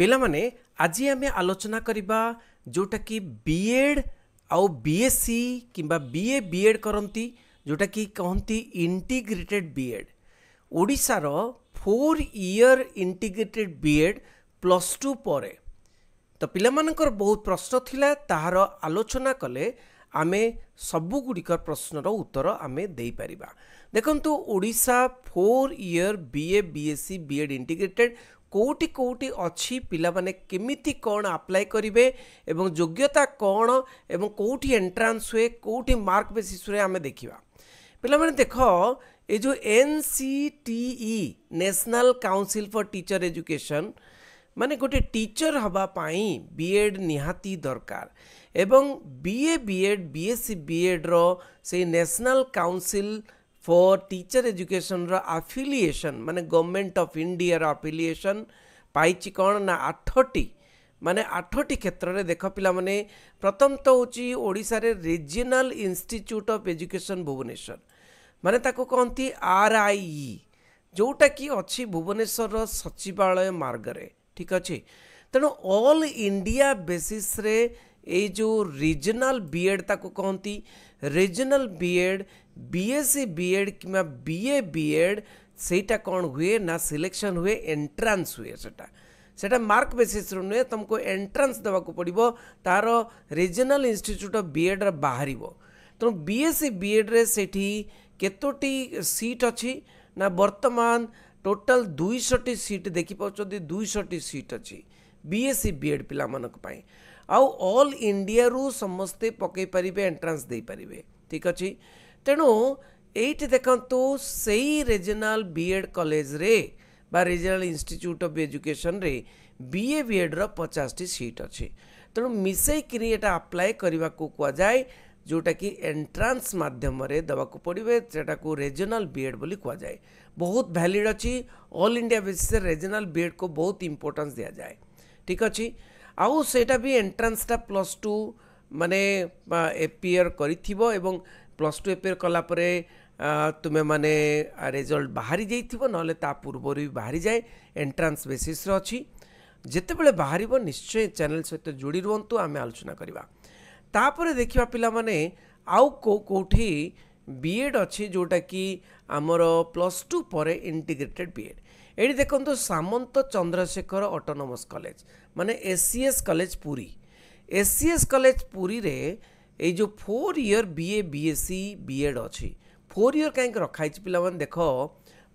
ପିଲାମାନେ ଆଜି ଆମେ ଆଲୋଚନା କରିବା ଯେଉଁଟାକି ବି ଏଡ଼୍ ଆଉ ବି ଏସ୍ ସି କିମ୍ବା ବି ଏ ବି ଏଡ଼୍ କରନ୍ତି ଯେଉଁଟାକି କହନ୍ତି ଇଣ୍ଟିଗ୍ରେଟେଡ଼୍ ବି ଏଡ଼୍ ଓଡ଼ିଶାର four year integrated B Ed plus two ପରେ ତ ପିଲାମାନଙ୍କର ବହୁତ ପ୍ରଶ୍ନ ଥିଲା ତାହାର ଆଲୋଚନା କଲେ ଆମେ ସବୁଗୁଡ଼ିକ ପ୍ରଶ୍ନର ଉତ୍ତର ଆମେ ଦେଇପାରିବା ଦେଖନ୍ତୁ Odisha four year B A B S C B Ed integrated କେଉଁଠି କେଉଁଠି ଅଛି ପିଲାମାନେ କେମିତି କ'ଣ ଆପ୍ଲାଏ କରିବେ ଏବଂ ଯୋଗ୍ୟତା କ'ଣ ଏବଂ କେଉଁଠି ଏଣ୍ଟ୍ରାନ୍ସ ହୁଏ କେଉଁଠି ମାର୍କ ବେସିସ୍ ହୁଏ ଆମେ ଦେଖିବା ପିଲାମାନେ ଦେଖ ଏ ଯେଉଁ N C T E national council for teacher education ମାନେ ଗୋଟେ ଟିଚର୍ ହେବା ପାଇଁ ବି ଏଡ଼୍ ନିହାତି ଦରକାର ଏବଂ B A B Ed B S C B ଏଡ଼୍ର ସେଇ national council for teacher education ର ଆଫିଲିଏସନ୍ ମାନେ ଗଭର୍ଣ୍ଣମେଣ୍ଟ ଅଫ୍ ଇଣ୍ଡିଆର ଆଫିଲିଏସନ୍ ପାଇଛି କ'ଣ ନା ଆଠଟି ମାନେ ଆଠଟି କ୍ଷେତ୍ରରେ ଦେଖ ପିଲାମାନେ ପ୍ରଥମ ତ ହେଉଛି ଓଡ଼ିଶାରେ regional institute of education Bhubaneswar ମାନେ ତାକୁ କହନ୍ତି ଆର୍ ଆଇ ଇ ଯେଉଁଟାକି ଅଛି ଭୁବନେଶ୍ୱରର ସଚିବାଳୟ ମାର୍ଗରେ ଠିକ୍ ଅଛି ତେଣୁ ଅଲ୍ ଇଣ୍ଡିଆ ବେସିସ୍ରେ ଏଇ ଯେଉଁ ରିଜନାଲ୍ ବି ଏଡ଼୍ ତାକୁ କହନ୍ତି regional B Ed B S C B Ed କିମ୍ବା ବି ଏ ବି ଏଡ଼୍ ସେଇଟା କ'ଣ ହୁଏ ନା ସିଲେକ୍ସନ୍ ହୁଏ ଏଣ୍ଟ୍ରାନ୍ସ ହୁଏ ସେଟା ସେଟା ମାର୍କ ବେସିସ୍ରେ ନୁହେଁ ତୁମକୁ ଏଣ୍ଟ୍ରାନ୍ସ ଦେବାକୁ ପଡ଼ିବ ତା'ର ରିଜନାଲ୍ ଇନଷ୍ଟିଚ୍ୟୁଟ୍ ଅଫ୍ ବି ଏଡ଼୍ର ବାହାରିବ ତେଣୁ ବି ଏସ୍ ସି ବି ଏଡ଼୍ରେ ସେଠି କେତୋଟି ସିଟ୍ ଅଛି ନା ବର୍ତ୍ତମାନ ଟୋଟାଲ୍ ଦୁଇଶହଟି ସିଟ୍ ଦେଖିପାରୁଛନ୍ତି ଦୁଇଶହଟି ସିଟ୍ ଅଛି B S C B Ed ପିଲାମାନଙ୍କ ପାଇଁ आल इंडिया समस्ते पकई पारे एंट्रान्स दे पारे ठीक अच्छे तेणु ये देखो से regional B Ed college regional institute of education रे बीए बी एड्र पचास सीट अच्छे तेणु मिसेकनी ये आप्लाय करने को क्या जोटा कि एंट्रान्स मध्यम देवाक पड़े जेटा को रेजनाल बी एड बोली बहुत भैलीड अच्छी all India basis regional B को बहुत इंपोर्टेंस दिया जाए ठीक अच्छी ଆଉ ସେଇଟା ବି ଏଣ୍ଟ୍ରାନ୍ସଟା ପ୍ଲସ୍ ଟୁ ମାନେ ଏପିୟର କରିଥିବ ଏବଂ ପ୍ଲସ୍ ଟୁ ଏପିୟର କଲାପରେ ତୁମେମାନେ ରେଜଲ୍ଟ ବାହାରି ଯାଇଥିବ ନହେଲେ ତା ପୂର୍ବରୁ ବି ବାହାରିଯାଏ ଏଣ୍ଟ୍ରାନ୍ସ ବେସିସ୍ରେ ଅଛି ଯେତେବେଳେ ବାହାରିବ ନିଶ୍ଚୟ ଚ୍ୟାନେଲ୍ ସହିତ ଯୋଡ଼ି ରୁହନ୍ତୁ ଆମେ ଆଲୋଚନା କରିବା ତାପରେ ଦେଖିବା ପିଲାମାନେ ଆଉ କେଉଁ କେଉଁଠି ବିଏଡ଼୍ ଅଛି ଯେଉଁଟାକି ଆମର ପ୍ଲସ୍ ଟୁ ପରେ ଇଣ୍ଟିଗ୍ରେଟେଡ଼୍ ବିଏଡ଼୍ ଏଠି ଦେଖନ୍ତୁ ସାମନ୍ତ ଚନ୍ଦ୍ରଶେଖର ଅଟୋନମସ୍ କଲେଜ ମାନେ S C S college Puri S C S college ପୁରୀରେ ଏଇ ଯେଉଁ four year B A B S C B Ed ଅଛି ଫୋର୍ ଇୟର୍ କାହିଁକି ରଖାହେଇଛି ପିଲାମାନେ ଦେଖ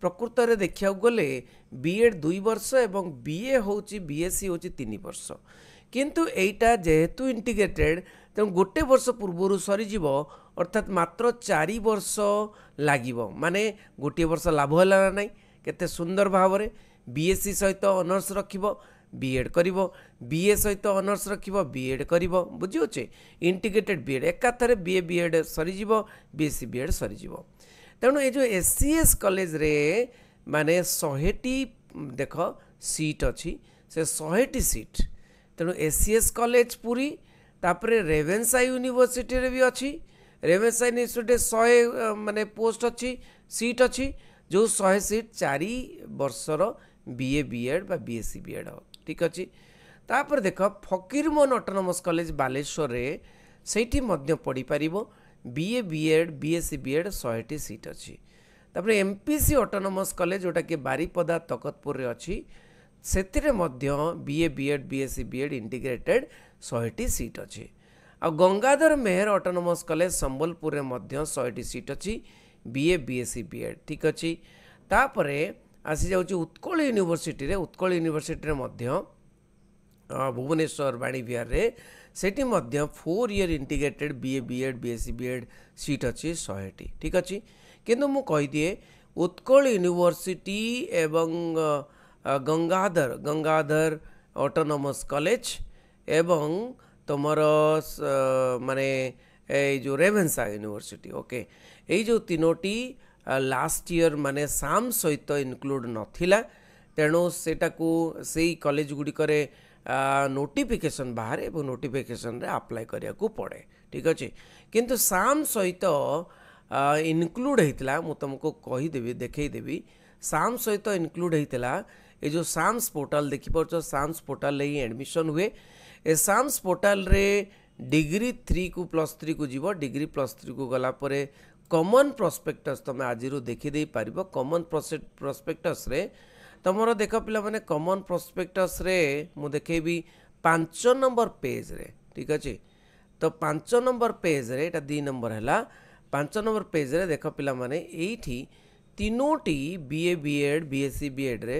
ପ୍ରକୃତରେ ଦେଖିବାକୁ ଗଲେ ବି ଏଡ଼୍ ଦୁଇ ବର୍ଷ ଏବଂ ବି ଏ ହେଉଛି ବି ଏସ୍ ସି ହେଉଛି ତିନି ବର୍ଷ କିନ୍ତୁ ଏଇଟା ଯେହେତୁ ଇଣ୍ଟିଗ୍ରେଟେଡ଼୍ ତେଣୁ ଗୋଟେ ବର୍ଷ ପୂର୍ବରୁ ସରିଯିବ ଅର୍ଥାତ୍ ମାତ୍ର ଚାରି ବର୍ଷ ଲାଗିବ ମାନେ ଗୋଟିଏ ବର୍ଷ ଲାଭ ହେଲା ନା ନାହିଁ କେତେ ସୁନ୍ଦର ଭାବରେ ବିଏସ୍ସି ସହିତ ଅନର୍ସ ରଖିବ ବିଏଡ଼୍ କରିବ ବିଏ ସହିତ ଅନର୍ସ ରଖିବ ବିଏଡ଼୍ କରିବ ବୁଝିହେଉଛେ ଇଣ୍ଟିଗ୍ରେଟେଡ଼୍ ବିଏଡ଼୍ ଏକାଥରେ ବିଏ ବିଏଡ଼୍ ସରିଯିବ ବିଏସ୍ସି ବିଏଡ଼୍ ସରିଯିବ ତେଣୁ ଏ ଯେଉଁ ଏସ୍ ସି ଏସ୍ କଲେଜରେ ମାନେ ଶହେଟି ଦେଖ ସିଟ୍ ଅଛି ସେ ଶହେଟି ସିଟ୍ ତେଣୁ S C S college Puri ତାପରେ ରେଭେନ୍ସା ୟୁନିଭର୍ସିଟିରେ ବି ଅଛି ରେଭେନ୍ସା ୟୁନିଭର୍ସିଟିରେ ଶହେ ମାନେ ପୋଷ୍ଟ ଅଛି ସିଟ୍ ଅଛି ଯେଉଁ ଶହେ ସିଟ୍ ଚାରି ବର୍ଷର ବି ଏ ବି ଏଡ଼୍ ବା B S C B Ed ହେବ ଠିକ୍ ଅଛି ତାପରେ ଦେଖ ଫକୀରମୋହନ ଅଟୋନମସ୍ କଲେଜ ବାଲେଶ୍ୱରରେ ସେଇଠି ମଧ୍ୟ ପଢ଼ିପାରିବ B A BA BEd BSc Ed ଶହେଟି ସିଟ୍ ଅଛି ତାପରେ M P C autonomous college ଯେଉଁଟାକି ବାରିପଦା ତକତପୁରରେ ଅଛି ସେଥିରେ ମଧ୍ୟ B B B A Ed S C B Ed integrated ଶହେଟି ସିଟ୍ ଅଛି ଆଉ ଗଙ୍ଗାଧର ମେହେର ଅଟୋନମସ୍ କଲେଜ ସମ୍ବଲପୁରରେ ମଧ୍ୟ ଶହେଟି ସିଟ୍ ଅଛି बीए बीएससी बीएड ठीक अच्छी तापर आसी जा उत्कल यूनिभर्सीटी उत्कल यूनिभर्सीटी भुवनेश्वर बाणीविहारे से four year integrated BA BEd BSc BEd seat अच्छी शहेटी ठीक अच्छे किंतु मुदे उत्कल यूनिभर्सीटी एवं गंगाधर गंगाधर ऑटोनोमस कॉलेज एवं तुम मान ए जो ରେଭେନ୍ସା ୟୁନିଭର୍ସିଟି ଓକେ ଏଇ ଯେଉଁ ତିନୋଟି ଲାଷ୍ଟ ଇୟର୍ ମାନେ ସାମ୍ ସହିତ ଇନକ୍ଲୁଡ଼ ନଥିଲା ତେଣୁ ସେଟାକୁ ସେଇ କଲେଜ ଗୁଡ଼ିକରେ ନୋଟିଫିକେସନ୍ ବାହାରେ ଏବଂ ନୋଟିଫିକେସନ୍ରେ ଆପ୍ଲାଏ କରିବାକୁ ପଡ଼େ ଠିକ୍ ଅଛି କିନ୍ତୁ ସାମ୍ ସହିତ ଇନକ୍ଲୁଡ଼ ହେଇଥିଲା ମୁଁ ତୁମକୁ କହିଦେବି ଦେଖେଇଦେବି ସାମ୍ ସହିତ ଇନକ୍ଲୁଡ଼ ହେଇଥିଲା ଏ ଯେଉଁ ସାମ୍ସ ପୋର୍ଟାଲ୍ ଦେଖିପାରୁଛ ସାମ୍ସ ପୋର୍ଟାଲ୍ରେ ହିଁ ଆଡ଼ମିସନ୍ ହୁଏ ଏ ସାମ୍ସ ପୋର୍ଟାଲ୍ରେ ডিগ্রি থ্রি কু প্লস থ্রি কু যাব ডিগ্রি প্লস থ্রি কু গলাপরে কমন প্রসপেক্টস তুমি আজির দেখিদে পারিব কমন প্রসপেক্টসরে তোমার দেখ পিলা মানে কমন প্রসপেক্টসরে মু দেখেবি পাঁচ নম্বর পেজরে ঠিক আছে তো পাঁচ নম্বর পেজরে এটা দুই নম্বর হলা পাঁচ নম্বর পেজরে দেখ পিলা মানে এইটি তিনোটি বিএ বিএড বিএসসি বিএড্রে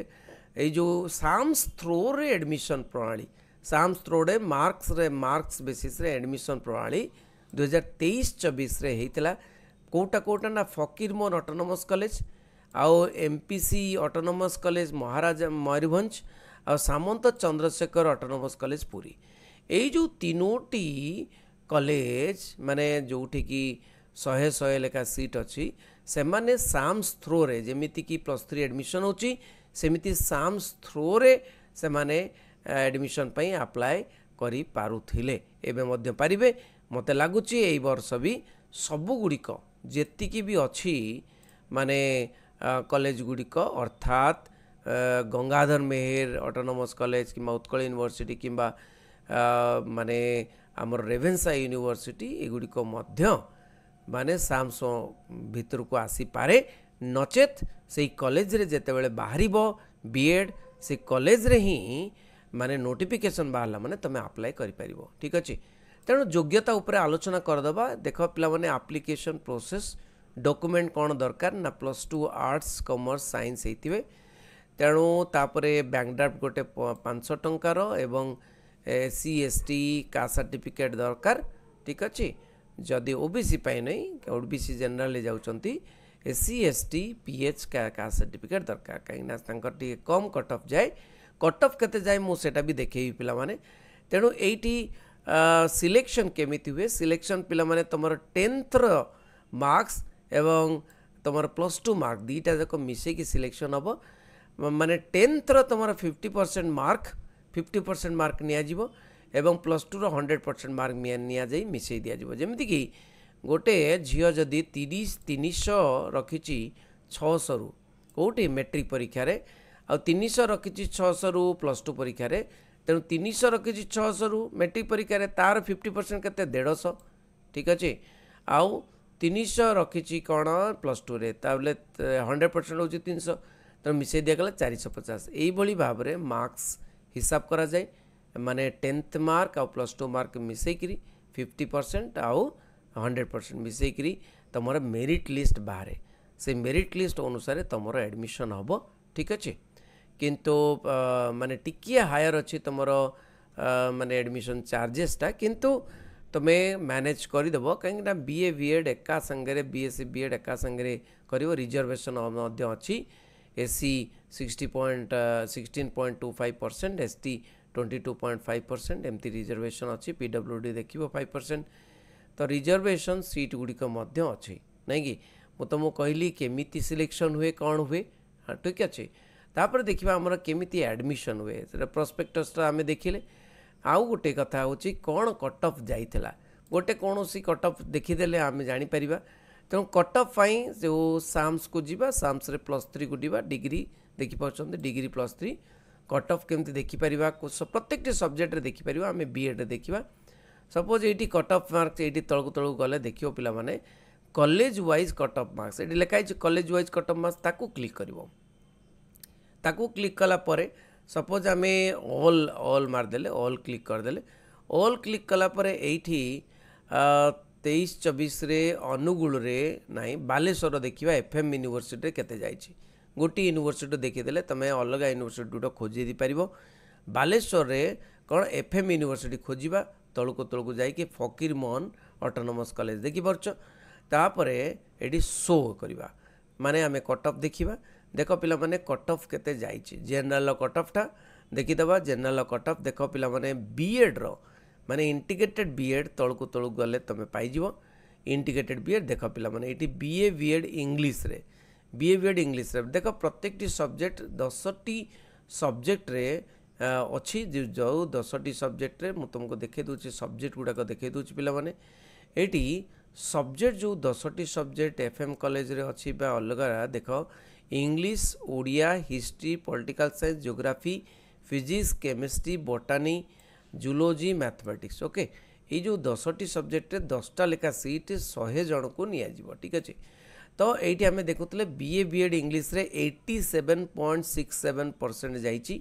এই যে সামস থ্রোরে এডমিশন প্রণালী ସାମ୍ସଥ୍ରୋଡ଼େ ମାର୍କସରେ ମାର୍କସ ବେସିସ୍ରେ ଆଡ଼ମିସନ୍ ପ୍ରଣାଳୀ ଦୁଇହଜାର ତେଇଶ ଚବିଶରେ ହେଇଥିଲା କେଉଁଟା କେଉଁଟା ନା ଫକୀରମୋହନ ଅଟୋନମସ୍ କଲେଜ ଆଉ M P C autonomous college Maharaja Mayurbhanj ଆଉ ସାମନ୍ତ ଚନ୍ଦ୍ରଶେଖର ଅଟୋନମସ୍ କଲେଜ ପୁରୀ ଏଇ ଯେଉଁ ତିନୋଟି କଲେଜ ମାନେ ଯେଉଁଠିକି ଶହେ ଶହେ ଲେଖା ସିଟ୍ ଅଛି ସେମାନେ ସାମ୍ସ ଥ୍ରୋରେ ଯେମିତିକି ପ୍ଲସ୍ ଥ୍ରୀ ଆଡ଼ମିସନ୍ ହେଉଛି ସେମିତି ସାମ୍ସ ଥ୍ରୋରେ ସେମାନେ ଆଡ଼ମିସନ୍ ପାଇଁ ଆପ୍ଲାଏ କରିପାରୁଥିଲେ ଏବେ ମଧ୍ୟ ପାରିବେ ମୋତେ ଲାଗୁଛି ଏଇ ବର୍ଷ ବି ସବୁଗୁଡ଼ିକ ଯେତିକି ବି ଅଛି ମାନେ କଲେଜ ଗୁଡ଼ିକ ଅର୍ଥାତ୍ ଗଙ୍ଗାଧର ମେହେର ଅଟୋନମସ୍ କଲେଜ କିମ୍ବା ଉତ୍କଳ ୟୁନିଭର୍ସିଟି କିମ୍ବା ମାନେ ଆମର ରେଭେନ୍ସା ୟୁନିଭର୍ସିଟି ଏଗୁଡ଼ିକ ମଧ୍ୟ ମାନେ ସାମ୍ସ ଭିତରକୁ ଆସିପାରେ ନଚେତ୍ ସେଇ କଲେଜରେ ଯେତେବେଳେ ବାହାରିବ ବିଏଡ଼୍ ସେ କଲେଜରେ ହିଁ মানে নোটিফিକେসନ୍ ବାହାରିଲା ମାନେ ତୁମେ ଆପ୍ଲାଏ କରିପାରିବ ଠିକ୍ ଅଛି ତେଣୁ ଯୋଗ୍ୟତା ଉପରେ ଆଲୋଚନା କରିଦେବା ଦେଖ ପିଲାମାନେ ଆପ୍ଲିକେସନ୍ ପ୍ରୋସେସ୍ ଡକୁମେଣ୍ଟ କ'ଣ ଦରକାର ନା plus two arts commerce science ହେଇଥିବେ ତେଣୁ ତାପରେ ବ୍ୟାଙ୍କ ଡ୍ରାଫ୍ଟ ଗୋଟେ ପାଞ୍ଚଶହ ଟଙ୍କାର ଏବଂ SC S T caste certificate ଦରକାର ଠିକ୍ ଅଛି ଯଦି ଓ ବି ସି ପାଇଁ ନାହିଁ ଓ ବି ସି ଜେନେରାଲ୍ରେ ଯାଉଛନ୍ତି SC S T P H caste certificate ଦରକାର କାହିଁକିନା ତାଙ୍କର ଟିକେ କମ୍ କଟ୍ ଅଫ୍ ଯାଏ କଟଅଫ୍ କେତେ ଯାଏ ମୁଁ ସେଇଟା ବି ଦେଖେଇବି ପିଲାମାନେ ତେଣୁ ଏଇଠି ସିଲେକ୍ସନ୍ କେମିତି ହୁଏ ସିଲେକ୍ସନ୍ ପିଲାମାନେ ତୁମର ଟେନ୍ଥର ମାର୍କସ୍ ଏବଂ ତୁମର ପ୍ଲସ୍ ଟୁ ମାର୍କ ଦୁଇଟା ଯାକ ମିଶେଇକି ସିଲେକ୍ସନ୍ ହେବ ମାନେ ଟେନ୍ଥର ତୁମର fifty percent mark fifty percent mark ନିଆଯିବ ଏବଂ ପ୍ଲସ୍ ଟୁର ହଣ୍ଡ୍ରେଡ଼ ପରସେଣ୍ଟ ମାର୍କ ନିଆଯାଇ ମିଶେଇ ଦିଆଯିବ ଯେମିତିକି ଗୋଟେ ଝିଅ ଯଦି ତିରିଶ ତିନିଶହ ରଖିଛି ଛଅଶହରୁ କେଉଁଠି ମେଟ୍ରିକ୍ ପରୀକ୍ଷାରେ ଆଉ ତିନିଶହ ରଖିଛି ଛଅଶହରୁ ପ୍ଲସ୍ ଟୁ ପରୀକ୍ଷାରେ ତେଣୁ ତିନିଶହ ରଖିଛି ଛଅଶହରୁ ମେଟ୍ରିକ୍ ପରୀକ୍ଷାରେ ତା'ର ଫିଫ୍ଟି ପରସେଣ୍ଟ କେତେ ଦେଢ଼ଶହ ଠିକ୍ ଅଛି ଆଉ ତିନିଶହ ରଖିଛି କ'ଣ ପ୍ଲସ୍ ଟୁରେ ତା'ହେଲେ ହଣ୍ଡ୍ରେଡ଼ ପରସେଣ୍ଟ ହେଉଛି ତିନିଶହ ତେଣୁ ମିଶାଇ ଦିଆଗଲା ଚାରିଶହ ପଚାଶ ଏଇଭଳି ଭାବରେ ମାର୍କସ୍ ହିସାବ କରାଯାଏ ମାନେ ଟେନ୍ଥ ମାର୍କ ଆଉ ପ୍ଲସ୍ ଟୁ ମାର୍କ ମିଶାଇକିରି ଫିଫ୍ଟି ପରସେଣ୍ଟ ଆଉ ହଣ୍ଡ୍ରେଡ଼ ପରସେଣ୍ଟ ମିଶାଇକିରି ତୁମର ମେରିଟ୍ ଲିଷ୍ଟ ବାହାରେ ସେ ମେରିଟ୍ ଲିଷ୍ଟ ଅନୁସାରେ ତୁମର ଆଡ଼ମିସନ୍ ହେବ ଠିକ୍ ଅଛି किंतु मान टे हायर अच्छी तुम तो मान एडमिशन चार्जेसटा किंतु तुम्हें मैनेज करदेव कहीं बीए बी एड एका सांगे B S C B Ed एका सांगे कर रिजर्वेशन अच्छी S sixty point sixteen point two five percent S T twenty two point five percent एमती रिजर्वेशन अच्छी पिडब्ल्यू डी देख फाइव परसेंट तो रिजर्वेशन सीट गुड़िक नहीं कि मुझे कहली केमी सिलेक्शन हुए कौन हुए हाँ, ठीक अच्छे ତାପରେ ଦେଖିବା ଆମର କେମିତି ଆଡ଼ମିସନ୍ ହୁଏ ସେଇଟା ପ୍ରସ୍ପେକ୍ଟସ୍ଟା ଆମେ ଦେଖିଲେ ଆଉ ଗୋଟେ କଥା ହେଉଛି କ'ଣ କଟ୍ ଅଫ୍ ଯାଇଥିଲା ଗୋଟେ କୌଣସି କଟ୍ ଅଫ୍ ଦେଖିଦେଲେ ଆମେ ଜାଣିପାରିବା ତେଣୁ କଟ୍ ଅଫ୍ ପାଇଁ ଯେଉଁ ସାମ୍ସକୁ ଯିବା ସାମ୍ସରେ ପ୍ଲସ୍ ଥ୍ରୀକୁ ଯିବା ଡିଗ୍ରୀ ଦେଖିପାରୁଛନ୍ତି degree plus three cut off କେମିତି ଦେଖିପାରିବା ପ୍ରତ୍ୟେକଟି ସବଜେକ୍ଟରେ ଦେଖିପାରିବା ଆମେ ବି ଏଡ଼୍ରେ ଦେଖିବା ସପୋଜ୍ ଏଇଠି କଟ୍ ଅଫ୍ ମାର୍କସ୍ ଏଇଠି ତଳକୁ ତଳକୁ ଗଲେ ଦେଖିବ ପିଲାମାନେ college wise cut off marks ଏଠି ଲେଖା ହେଇଛି college wise cut off marks ତାକୁ କ୍ଲିକ୍ କରିବ ताकू क्लिक कला सपोज आम ऑल ऑल मारदे ऑल क्लिक करदे ऑल क्लिक कलापर ये तेईस चबीस अनुगुण ना बालेश्वर देखा एफ एम यूनिभर्सीटे के गोटे यूनिभर्सीटे देखीदे तुम्हें अलग यूनिवर्सिटी गोटे खोजी पार बालेश्वर कौन एफएम यूनिवर्सिटी खोजा तौक तौक जाकि फकीर मोहन अटोनमस कलेज देखिपार तापर ये शो करवा माने आम कटअप देखा ଦେଖ ପିଲାମାନେ କଟ୍ ଅଫ୍ କେତେ ଯାଇଛି ଜେନେରାଲ୍ର କଟ୍ ଅଫ୍ଟା ଦେଖିଦେବା ଜେନେରାଲ୍ର କଟ୍ ଅଫ୍ ଦେଖ ପିଲାମାନେ ବିଏଡ଼୍ର ମାନେ ଇଣ୍ଟିଗ୍ରେଟେଡ଼୍ ବିଏଡ଼୍ ତଳକୁ ତଳକୁ ଗଲେ ତୁମେ ପାଇଯିବ ଇଣ୍ଟିଗ୍ରେଟେଡ଼୍ ବିଏଡ଼୍ ଦେଖ ପିଲାମାନେ ଏଠି ବିଏ ବିଏଡ଼୍ ଇଂଲିଶରେ ବିଏ ବିଏଡ଼୍ ଇଂଲିଶରେ ଦେଖ ପ୍ରତ୍ୟେକଟି ସବଜେକ୍ଟ ଦଶଟି ସବଜେକ୍ଟରେ ଅଛି ଯେଉଁ ଦଶଟି ସବଜେକ୍ଟରେ ମୁଁ ତୁମକୁ ଦେଖାଇ ଦେଉଛି ସବଜେକ୍ଟ ଗୁଡ଼ାକ ଦେଖାଇ ଦେଉଛି ପିଲାମାନେ ଏଇଠି ସବଜେକ୍ଟ ଯେଉଁ ଦଶଟି ସବଜେକ୍ଟ ଏଫ୍ ଏମ୍ କଲେଜରେ ଅଛି ବା ଅଲଗା ଦେଖ English Odia history political science geography physics chemistry botany zoology mathematics okay ଏଇ ଯେଉଁ ଦଶଟି ସବଜେକ୍ଟରେ ଦଶଟା ଲେଖା ସିଟ୍ ଶହେ ଜଣକୁ ନିଆଯିବ ଠିକ୍ ଅଛି ତ ଏଇଠି ଆମେ ଦେଖୁଥିଲେ ବି ଏ ବି ଏଡ଼୍ ଇଂଲିଶରେ eighty seven point six seven percent ଯାଇଛି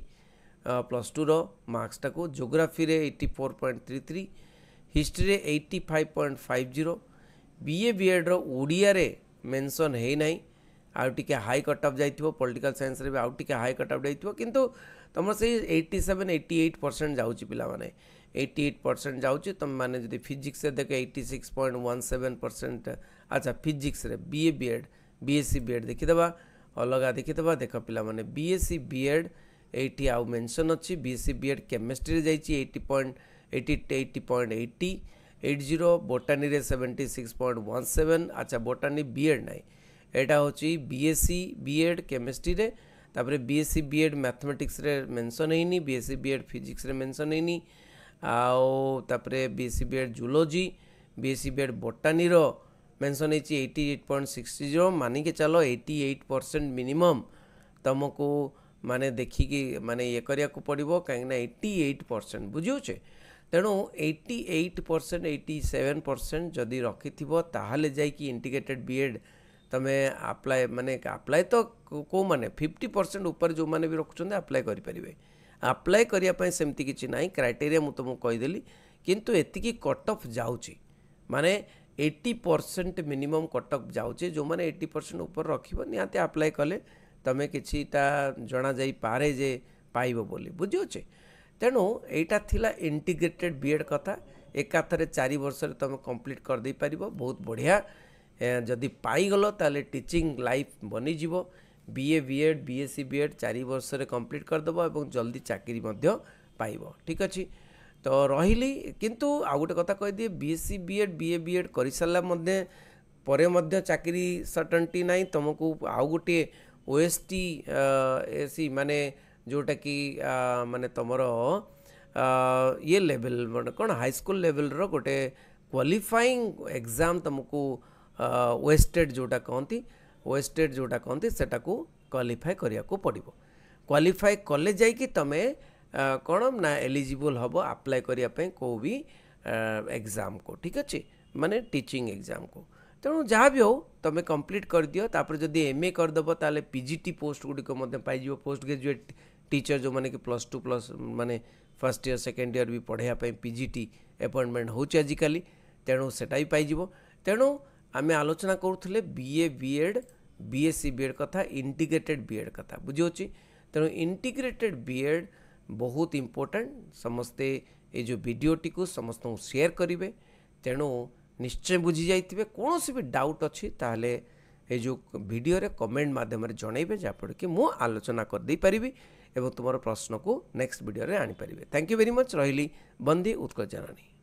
ପ୍ଲସ୍ ଟୁର ମାର୍କସଟାକୁ ଜୋଗ୍ରାଫିରେ eighty four point three three ହିଷ୍ଟ୍ରିରେ eighty five point five zero B A B ଏଡ଼୍ର ଓଡ଼ିଆରେ ମେନ୍ସନ୍ ହେଇନାହିଁ ଆଉ ଟିକେ ହାଇ କଟ୍ ଅଫ୍ ଯାଇଥିବ ପଲିଟିକାଲ୍ ସାଇନ୍ସରେ ବି ଆଉ ଟିକେ ହାଇ କଟ୍ ଅଫ୍ ଯାଇଥିବ କିନ୍ତୁ ତୁମର ସେଇ eighty seven eighty eight percent ଯାଉଛି ପିଲାମାନେ ଏଇଟି ଏଇଟ୍ ପରସେଣ୍ଟ ଯାଉଛି ତୁମେମାନେ ଯଦି ଫିଜିକ୍ସରେ ଦେଖ eighty six point one seven percent ଆଚ୍ଛା ଫିଜିକ୍ସରେ B A B Ed B S C B Ed ଦେଖିଦେବା ଅଲଗା ଦେଖିଦେବା ଦେଖ ପିଲାମାନେ B S C B Ed ଏଇଠି ଆଉ ମେନ୍ସନ୍ ଅଛି B S C B Ed କେମିଷ୍ଟ୍ରିରେ ଯାଇଛି eighty point eighty eighty point eighty eight zero ବୋଟାନିରେ seventy six point one seven ଆଚ୍ଛା ବୋଟାନି ବି ଏଡ଼୍ ନାହିଁ ଏଇଟା ହେଉଛି ବିଏସ୍ସି ବିଏଡ଼୍ କେମିଷ୍ଟ୍ରିରେ ତାପରେ ବିଏସ୍ସି ବିଏଡ଼୍ ମ୍ୟାଥମେଟିକ୍ସରେ ମେନସନ୍ ହେଇନି ବିଏସ୍ସି ବିଏଡ଼୍ ଫିଜିକ୍ସରେ ମେନସନ୍ ହେଇନି ଆଉ ତାପରେ BSc BEd zoology BSc BEd ବୋଟାନିର ମେନସନ୍ ହେଇଛି eighty eight point sixty zero ମାନିକି ଚାଲ ଏଇଟି ଏଇଟ୍ ପରସେଣ୍ଟ ମିନିମମ୍ ତୁମକୁ ମାନେ ଦେଖିକି ମାନେ ଇଏ କରିବାକୁ ପଡ଼ିବ କାହିଁକିନା ଏଇଟି ଏଇଟ୍ ପରସେଣ୍ଟ ବୁଝିହେଉଛେ ତେଣୁ eighty eight percent eighty seven percent ଯଦି ରଖିଥିବ ତାହେଲେ ଯାଇକି ଇଣ୍ଟିଗ୍ରେଟେଡ଼୍ ବିଏଡ଼୍ તમે ଆପ୍ଲାଏ ମାନେ ଆପ୍ଲାଏ ତ କେଉଁମାନେ ଫିଫ୍ଟି ପରସେଣ୍ଟ ଉପରେ ଯେଉଁମାନେ ବି ରଖୁଛନ୍ତି ଆପ୍ଲାଏ କରିପାରିବେ ଆପ୍ଲାଏ କରିବା ପାଇଁ ସେମିତି କିଛି ନାହିଁ କ୍ରାଇଟେରିଆ ମୁଁ ତୁମକୁ କହିଦେଲି କିନ୍ତୁ ଏତିକି କଟ୍ ଅଫ୍ ଯାଉଛି ମାନେ eighty percent minimum cut off ଯାଉଛି ଯେଉଁମାନେ ଏଇଟି ପରସେଣ୍ଟ ଉପରେ ରଖିବ ନିହାତି ଆପ୍ଲାଏ କଲେ ତୁମେ କିଛିଟା ଜଣାଯାଇପାରେ ଯେ ପାଇବ ବୋଲି ବୁଝିଅଛେ ତେଣୁ ଏଇଟା ଥିଲା ଇଣ୍ଟିଗ୍ରେଟେଡ଼୍ ବି ଏଡ଼୍ କଥା ଏକାଥରେ ଚାରି ବର୍ଷରେ ତୁମେ କମ୍ପ୍ଲିଟ୍ କରିଦେଇପାରିବ ବହୁତ ବଢ଼ିଆ ଯଦି ପାଇଗଲ ତାହେଲେ ଟିଚିଂ ଲାଇଫ୍ ବନିଯିବ ବିଏ ବିଏଡ଼୍ ବିଏସ୍ସି ବିଏଡ଼୍ ଚାରି ବର୍ଷରେ କମ୍ପ୍ଲିଟ୍ କରିଦେବ ଏବଂ ଜଲ୍ଦି ଚାକିରି ମଧ୍ୟ ପାଇବ ଠିକ୍ ଅଛି ତ ରହିଲି କିନ୍ତୁ ଆଉ ଗୋଟେ କଥା କହିଦିଏ ବିଏସ୍ସି ବିଏଡ଼୍ ବିଏ ବିଏଡ଼୍ କରିସାରିଲା ମଧ୍ୟ ପରେ ମଧ୍ୟ ଚାକିରି ସର୍ଟନ୍ଟି ନାହିଁ ତୁମକୁ ଆଉ ଗୋଟିଏ O S T S C ମାନେ ଯେଉଁଟାକି ମାନେ ତୁମର ଇଏ ଲେଭେଲ୍ ମାନେ କ'ଣ ହାଇସ୍କୁଲ ଲେଭେଲ୍ର ଗୋଟେ କ୍ୱାଲିଫାଇଂ ଏକ୍ଜାମ୍ ତୁମକୁ वेस्टेड जोटा कहती वेस्टेड जोटा कहती से क्वाफाए करने पड़ो क्वाफाए कले जा तुम कौन ना एलिजिबल हम आप्लाय करने को भी एग्जाम को ठीक अच्छे माने टीचिंग एग्जाम को तेणु जहाँ भी हो तुम कम्प्लीट कर दिवस जदि एम ए करदेव तेल पिजिटी पोस्ट गुड़िकाइज पोस्ट ग्राजुएट टीचर जो मैंने कि प्लस टू प्लस मानने फर्स्ट इयर सेकेंड इयर भी पढ़ापी पिजिटी एपॉइंटमेंट होजिकाली तेणु सेटा भी पाइज तेणु आम आलोचना करुले बीए बीएड बीएससी बीएड कथा इंटीग्रेटेड बीएड कथा बुझे तेणु इंटीग्रेटेड बीएड बहुत इम्पोर्टाट समस्ते ये भिडटी को समस्त सेयर करेंगे तेणु निश्चय बुझी जाइए कौन भी डाउट अच्छी ताहले ये जो भिडर कमेंट मध्यम जनइबे जहाँफल कि मु आलोचना करदे पारि तुम प्रश्न को नेक्स्ट भिडर आणिपारे थैंक यू भेरी मच रही बंदी उत्कल जानानी